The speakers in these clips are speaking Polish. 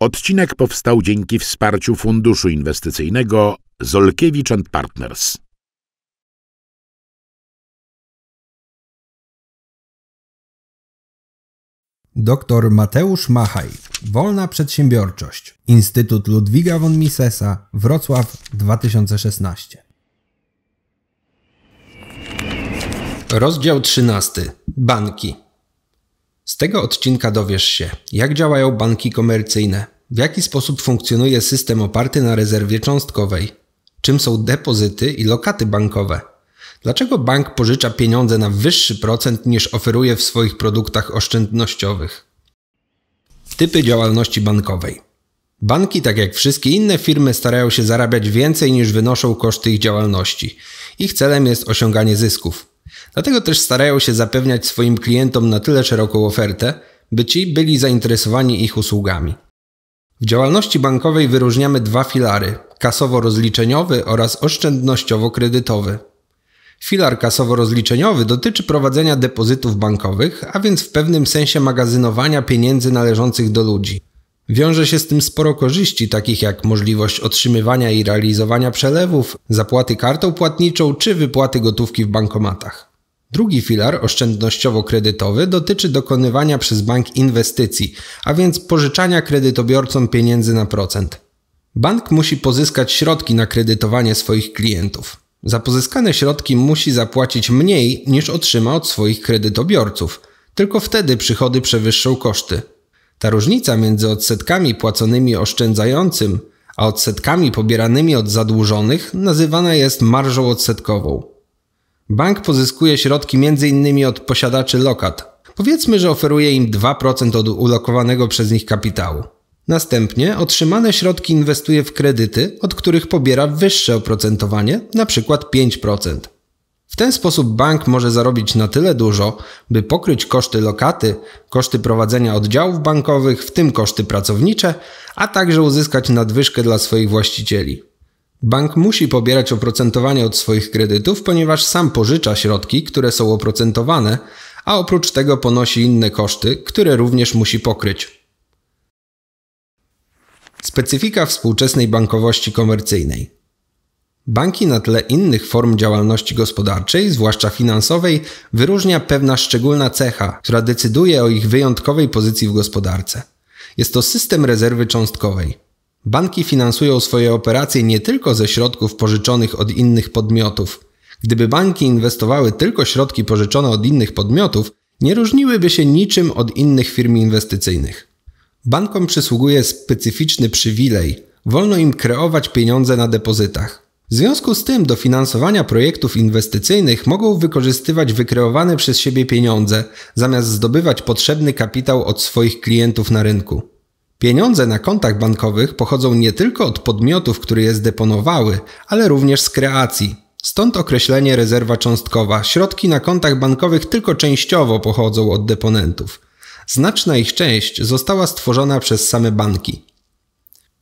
Odcinek powstał dzięki wsparciu Funduszu Inwestycyjnego Zolkiewicz Partners. Doktor Mateusz Machaj, Wolna Przedsiębiorczość, Instytut Ludwiga von Misesa, Wrocław 2016. Rozdział 13. Banki. Z tego odcinka dowiesz się, jak działają banki komercyjne, w jaki sposób funkcjonuje system oparty na rezerwie cząstkowej, czym są depozyty i lokaty bankowe, dlaczego bank pożycza pieniądze na wyższy procent niż oferuje w swoich produktach oszczędnościowych. Typy działalności bankowej. Banki, tak jak wszystkie inne firmy, starają się zarabiać więcej niż wynoszą koszty ich działalności. Ich celem jest osiąganie zysków. Dlatego też starają się zapewniać swoim klientom na tyle szeroką ofertę, by ci byli zainteresowani ich usługami. W działalności bankowej wyróżniamy dwa filary: kasowo-rozliczeniowy oraz oszczędnościowo-kredytowy. Filar kasowo-rozliczeniowy dotyczy prowadzenia depozytów bankowych, a więc w pewnym sensie magazynowania pieniędzy należących do ludzi. Wiąże się z tym sporo korzyści, takich jak możliwość otrzymywania i realizowania przelewów, zapłaty kartą płatniczą czy wypłaty gotówki w bankomatach. Drugi filar oszczędnościowo-kredytowy dotyczy dokonywania przez bank inwestycji, a więc pożyczania kredytobiorcom pieniędzy na procent. Bank musi pozyskać środki na kredytowanie swoich klientów. Za pozyskane środki musi zapłacić mniej niż otrzyma od swoich kredytobiorców. Tylko wtedy przychody przewyższą koszty. Ta różnica między odsetkami płaconymi oszczędzającym a odsetkami pobieranymi od zadłużonych nazywana jest marżą odsetkową. Bank pozyskuje środki m.in. od posiadaczy lokat. Powiedzmy, że oferuje im 2% od ulokowanego przez nich kapitału. Następnie otrzymane środki inwestuje w kredyty, od których pobiera wyższe oprocentowanie, np. 5% ten sposób bank może zarobić na tyle dużo, by pokryć koszty lokaty, koszty prowadzenia oddziałów bankowych, w tym koszty pracownicze, a także uzyskać nadwyżkę dla swoich właścicieli. Bank musi pobierać oprocentowanie od swoich kredytów, ponieważ sam pożycza środki, które są oprocentowane, a oprócz tego ponosi inne koszty, które również musi pokryć. Specyfika współczesnej bankowości komercyjnej. Banki na tle innych form działalności gospodarczej, zwłaszcza finansowej, wyróżnia pewna szczególna cecha, która decyduje o ich wyjątkowej pozycji w gospodarce. Jest to system rezerwy cząstkowej. Banki finansują swoje operacje nie tylko ze środków pożyczonych od innych podmiotów. Gdyby banki inwestowały tylko środki pożyczone od innych podmiotów, nie różniłyby się niczym od innych firm inwestycyjnych. Bankom przysługuje specyficzny przywilej wolno im kreować pieniądze na depozytach. W związku z tym do finansowania projektów inwestycyjnych mogą wykorzystywać wykreowane przez siebie pieniądze, zamiast zdobywać potrzebny kapitał od swoich klientów na rynku. Pieniądze na kontach bankowych pochodzą nie tylko od podmiotów, które je zdeponowały, ale również z kreacji. Stąd określenie rezerwa cząstkowa. Środki na kontach bankowych tylko częściowo pochodzą od deponentów. Znaczna ich część została stworzona przez same banki.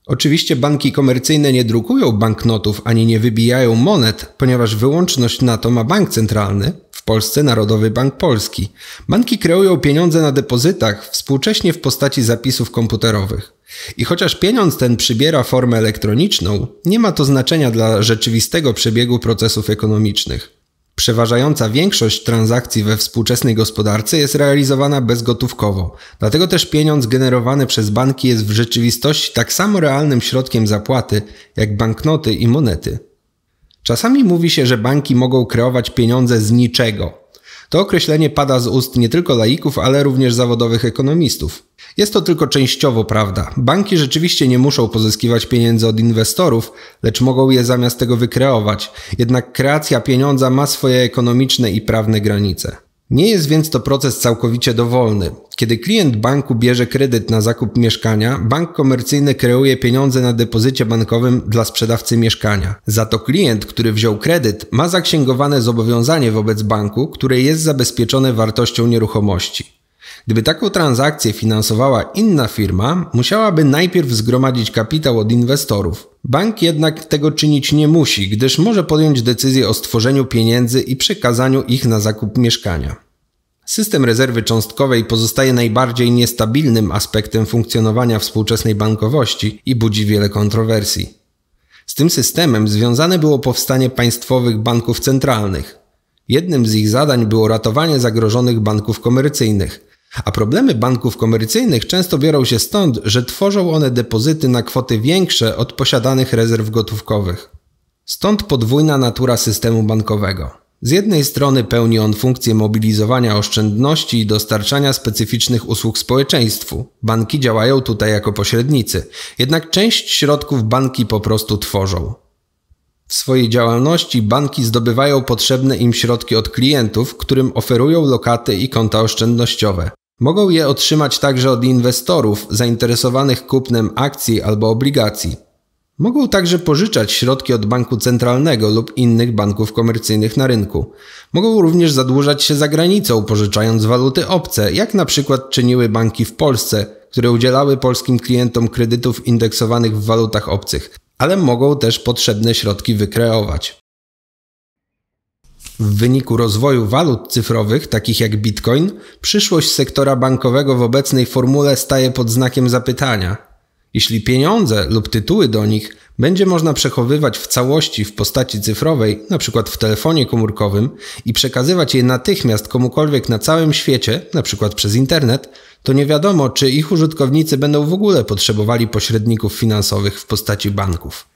Oczywiście banki komercyjne nie drukują banknotów ani nie wybijają monet, ponieważ wyłączność na to ma bank centralny, w Polsce Narodowy Bank Polski. Banki kreują pieniądze na depozytach, współcześnie w postaci zapisów komputerowych. I chociaż pieniądz ten przybiera formę elektroniczną, nie ma to znaczenia dla rzeczywistego przebiegu procesów ekonomicznych. Przeważająca większość transakcji we współczesnej gospodarce jest realizowana bezgotówkowo, dlatego też pieniądz generowany przez banki jest w rzeczywistości tak samo realnym środkiem zapłaty jak banknoty i monety. Czasami mówi się, że banki mogą kreować pieniądze z niczego, to określenie pada z ust nie tylko laików, ale również zawodowych ekonomistów. Jest to tylko częściowo prawda. Banki rzeczywiście nie muszą pozyskiwać pieniędzy od inwestorów, lecz mogą je zamiast tego wykreować. Jednak kreacja pieniądza ma swoje ekonomiczne i prawne granice. Nie jest więc to proces całkowicie dowolny. Kiedy klient banku bierze kredyt na zakup mieszkania, bank komercyjny kreuje pieniądze na depozycie bankowym dla sprzedawcy mieszkania. Za to klient, który wziął kredyt, ma zaksięgowane zobowiązanie wobec banku, które jest zabezpieczone wartością nieruchomości. Gdyby taką transakcję finansowała inna firma, musiałaby najpierw zgromadzić kapitał od inwestorów. Bank jednak tego czynić nie musi, gdyż może podjąć decyzję o stworzeniu pieniędzy i przekazaniu ich na zakup mieszkania. System rezerwy cząstkowej pozostaje najbardziej niestabilnym aspektem funkcjonowania współczesnej bankowości i budzi wiele kontrowersji. Z tym systemem związane było powstanie państwowych banków centralnych. Jednym z ich zadań było ratowanie zagrożonych banków komercyjnych. A problemy banków komercyjnych często biorą się stąd, że tworzą one depozyty na kwoty większe od posiadanych rezerw gotówkowych. Stąd podwójna natura systemu bankowego. Z jednej strony pełni on funkcję mobilizowania oszczędności i dostarczania specyficznych usług społeczeństwu. Banki działają tutaj jako pośrednicy, jednak część środków banki po prostu tworzą. W swojej działalności banki zdobywają potrzebne im środki od klientów, którym oferują lokaty i konta oszczędnościowe. Mogą je otrzymać także od inwestorów zainteresowanych kupnem akcji albo obligacji. Mogą także pożyczać środki od banku centralnego lub innych banków komercyjnych na rynku. Mogą również zadłużać się za granicą, pożyczając waluty obce, jak na przykład czyniły banki w Polsce, które udzielały polskim klientom kredytów indeksowanych w walutach obcych, ale mogą też potrzebne środki wykreować. W wyniku rozwoju walut cyfrowych, takich jak bitcoin, przyszłość sektora bankowego w obecnej formule staje pod znakiem zapytania. Jeśli pieniądze lub tytuły do nich będzie można przechowywać w całości w postaci cyfrowej, np. w telefonie komórkowym, i przekazywać je natychmiast komukolwiek na całym świecie, np. przez internet, to nie wiadomo, czy ich użytkownicy będą w ogóle potrzebowali pośredników finansowych w postaci banków.